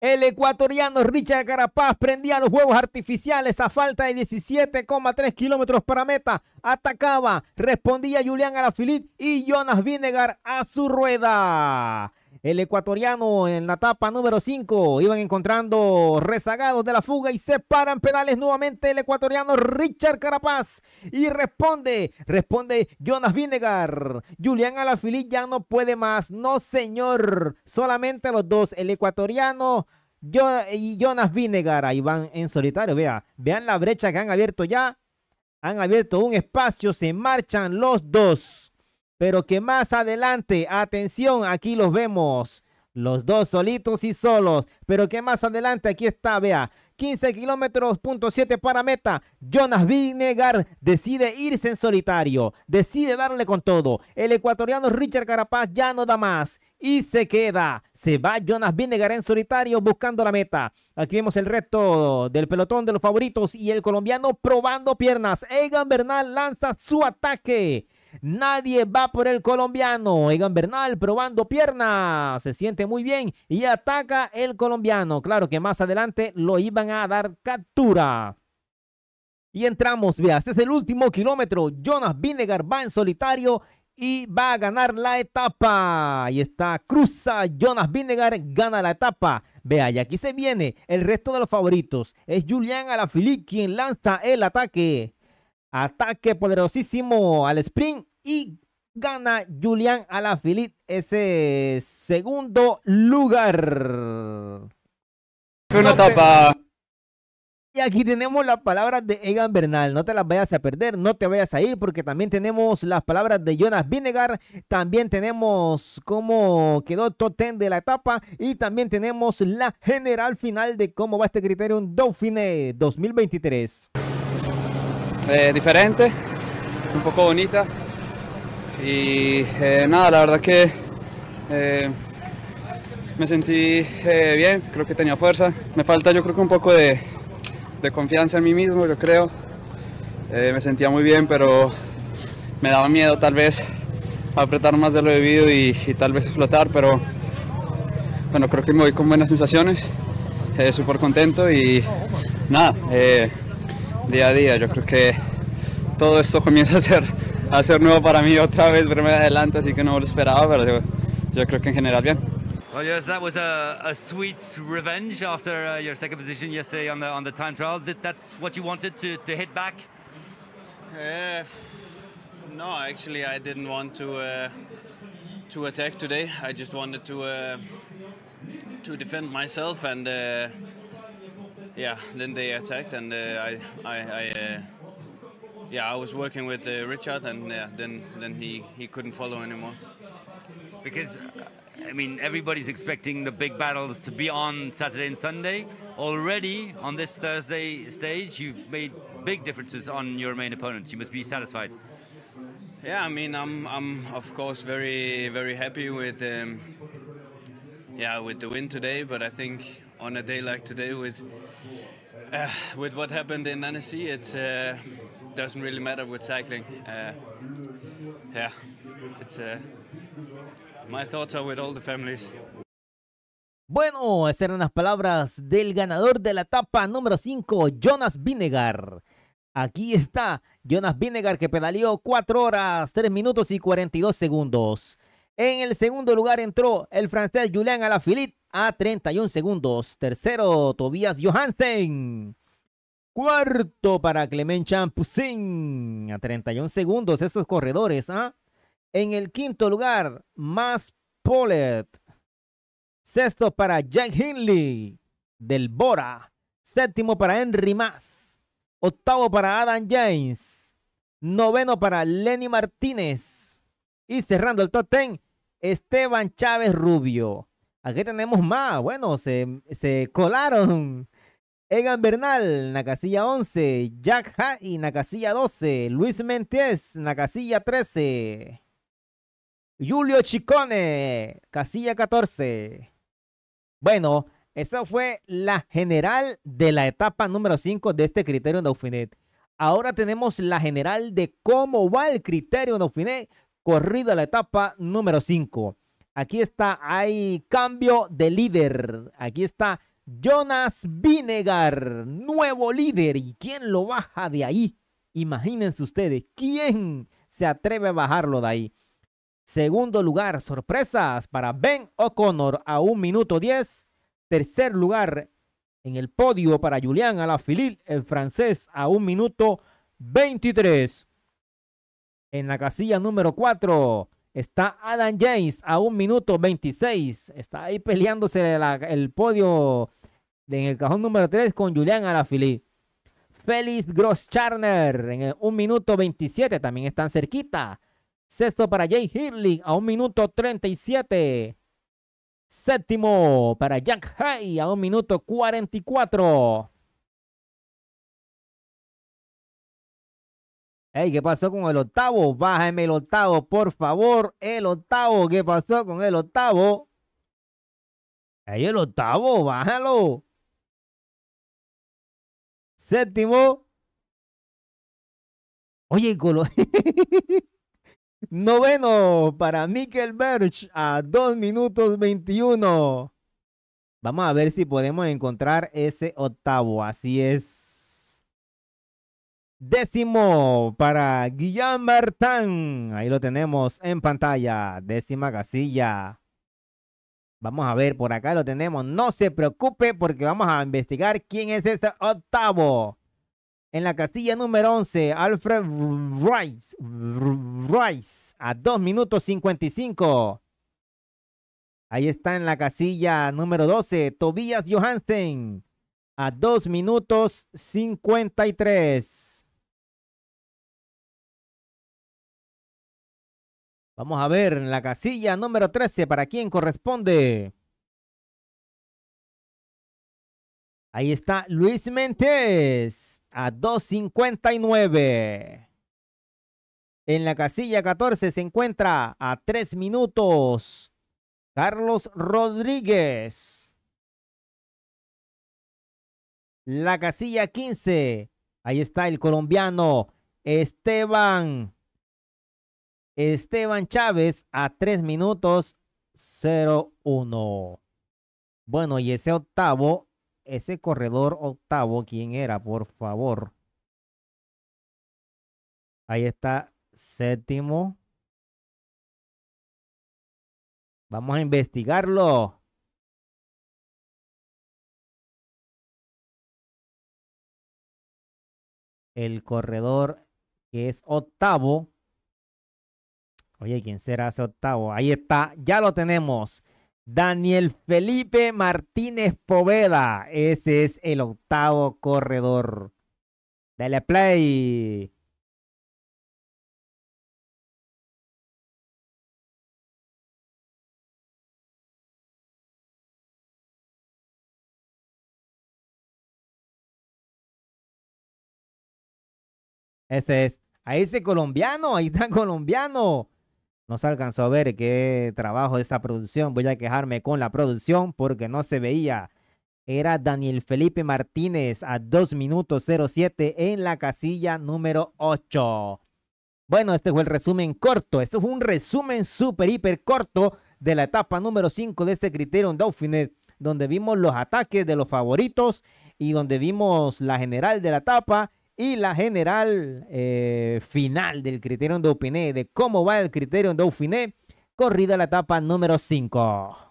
El ecuatoriano Richard Carapaz prendía los huevos artificiales a falta de 17,3 kilómetros para meta. Atacaba, respondía Julián Alaphilippe y Jonas Vinegar a su rueda el ecuatoriano en la etapa número 5. Iban encontrando rezagados de la fuga y se paran penales nuevamente el ecuatoriano Richard Carapaz. Y responde, responde Jonas Vinegar. Julián Alaphilippe ya no puede más. No, señor. Solamente los dos, el ecuatoriano y Jonas Vinegar. Ahí van en solitario. Vea, vean la brecha que han abierto ya. Han abierto un espacio, se marchan los dos pero que más adelante, atención, aquí los vemos, los dos solitos y solos, pero que más adelante, aquí está, vea, 15 kilómetros, punto 7 para meta. Jonas Vinegar decide irse en solitario, decide darle con todo. El ecuatoriano Richard Carapaz ya no da más y se queda. Se va Jonas Vinegar en solitario buscando la meta. Aquí vemos el resto del pelotón de los favoritos y el colombiano probando piernas. Egan Bernal lanza su ataque. Nadie va por el colombiano. Egan Bernal probando pierna. Se siente muy bien y ataca el colombiano. Claro que más adelante lo iban a dar captura. Y entramos, vea, este es el último kilómetro. Jonas Vinegar va en solitario y va a ganar la etapa. Ahí está, cruza Jonas Vinegar gana la etapa. Vea, y aquí se viene el resto de los favoritos. Es Julián Alaphilippe quien lanza el ataque. Ataque poderosísimo al sprint y gana Julián Alaphilippe ese segundo lugar. una etapa. Y aquí tenemos las palabras de Egan Bernal. No te las vayas a perder, no te vayas a ir, porque también tenemos las palabras de Jonas Vinegar. También tenemos cómo quedó Totem de la etapa. Y también tenemos la general final de cómo va este Criterium Dauphine 2023. Eh, diferente, un poco bonita. Y eh, nada, la verdad que eh, me sentí bien, creo que tenía fuerza. Me falta yo creo que un poco de, confianza en mí mismo, yo creo. me sentía muy bien, pero me daba miedo tal vez apretar más de lo debido y, y tal vez explotar, pero bueno, creo que me voy con buenas sensaciones, súper contento y nada. día a día. Yo creo que todo esto comienza a ser, a ser nuevo para mí otra vez, verme adelante, así que no lo esperaba, pero yo, yo creo que en general bien. Well, yes, that was a, a sweet revenge after uh, your second position yesterday on the on the time trial. Did, that's what you wanted to, to hit back? Uh, no, actually, I didn't want to uh, to attack today. I just wanted to uh, to defend myself and. Uh, yeah, then they attacked, and uh, I, I, I uh, yeah, I was working with uh, Richard, and then then he he couldn't follow anymore. Because I mean, everybody's expecting the big battles to be on Saturday and Sunday. Already on this Thursday stage, you've made big differences on your main opponents. You must be satisfied. Yeah, I mean, I'm, I'm of course very, very happy with, um, yeah, with the win today. But I think on a day like today, with Bueno, esas eran las palabras del ganador de la etapa número 5, Jonas Vinegar. Aquí está Jonas Vinegar que pedaleó 4 horas, 3 minutos y 42 segundos. En el segundo lugar entró el francés Julian Alaphilippe a 31 segundos. Tercero, Tobias Johansen. Cuarto para Clement Champusin a 31 segundos. Estos corredores, ¿ah? En el quinto lugar, Mas Pollet. Sexto para Jack Hinley. del Bora. Séptimo para Henry Mas. Octavo para Adam James. Noveno para Lenny Martínez. Y cerrando el top ten, Esteban Chávez Rubio. Aquí tenemos más. Bueno, se, colaron Egan Bernal en la casilla 11, Jack Hay en la casilla 12, Luis Mentez, en la casilla 13, Julio Chicone, casilla 14. Bueno, esa fue la general de la etapa número 5 de este criterio Dauphiné. Ahora tenemos la general de cómo va el criterio Dauphiné a la etapa número 5. Aquí está, hay cambio de líder. Aquí está Jonas Vinegar, nuevo líder. ¿Y quién lo baja de ahí? Imagínense ustedes, ¿quién se atreve a bajarlo de ahí? Segundo lugar, sorpresas para Ben O'Connor a un minuto 10. Tercer lugar en el podio para Julián Alaphilippe, el francés, a un minuto 23. En la casilla número 4, Está Adam James a un minuto 26. Está ahí peleándose el podio en el cajón número 3 con Julián Alaphilippe. Félix Grosscharner en un minuto 27. También están cerquita. Sexto para Jay Hirling a un minuto 37. Séptimo para Jack Hay a un minuto 44. Hey, ¿qué pasó con el octavo? Bájame el octavo, por favor. El octavo, ¿qué pasó con el octavo? el octavo, bájalo. Séptimo. Oye, Colo. Noveno para Mikel Berch a 2 minutos 21. Vamos a ver si podemos encontrar ese octavo. Así es. Décimo para Guillaume Bertán. Ahí lo tenemos en pantalla. Décima casilla. Vamos a ver, por acá lo tenemos. No se preocupe porque vamos a investigar quién es este octavo. En la casilla número 11, Alfred Rice. Rice a 2 minutos 55. Ahí está en la casilla número 12, Tobias Johansen a 2 minutos 53. Vamos a ver en la casilla número 13 para quién corresponde. Ahí está Luis Méndez, a 2.59. En la casilla 14 se encuentra a 3 minutos Carlos Rodríguez. La casilla 15. Ahí está el colombiano Esteban Esteban Chávez a 3 minutos 01. Bueno, y ese octavo, ese corredor octavo, ¿quién era? Por favor. Ahí está, séptimo. Vamos a investigarlo. El corredor que es octavo Oye, ¿quién será ese octavo? Ahí está, ya lo tenemos. Daniel Felipe Martínez Poveda. Ese es el octavo corredor. Dale play. Ese es. Ahí ese colombiano, ahí está colombiano. No se alcanzó a ver qué trabajo de esta producción. Voy a quejarme con la producción porque no se veía. Era Daniel Felipe Martínez a 2 minutos 07 en la casilla número 8. Bueno, este fue el resumen corto. Este fue un resumen súper, hiper corto de la etapa número 5 de este criterio en donde vimos los ataques de los favoritos y donde vimos la general de la etapa y la general eh, final del de Dauphiné, de cómo va el de Dauphiné, corrida la etapa número 5.